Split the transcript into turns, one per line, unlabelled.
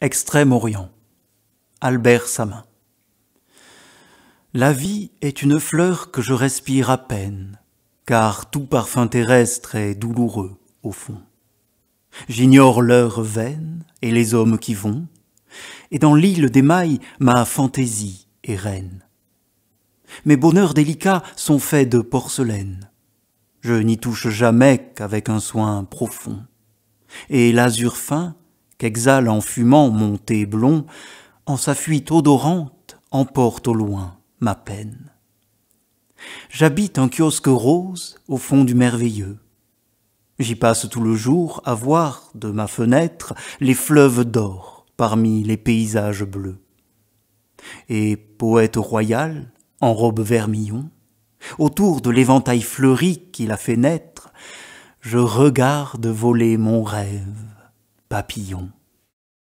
Extrême-Orient. Albert Samin. La vie est une fleur que je respire à peine, car tout parfum terrestre est douloureux au fond. J'ignore l'heure vaine et les hommes qui vont, et dans l'île mailles ma fantaisie est reine. Mes bonheurs délicats sont faits de porcelaine. Je n'y touche jamais qu'avec un soin profond, et l'azur fin qu'exhale en fumant mon thé blond, en sa fuite odorante emporte au loin ma peine. J'habite un kiosque rose au fond du merveilleux. J'y passe tout le jour à voir, de ma fenêtre, les fleuves d'or parmi les paysages bleus. Et, poète royal, en robe vermillon, autour de l'éventail fleuri qui la fait naître, je regarde voler mon rêve papillon.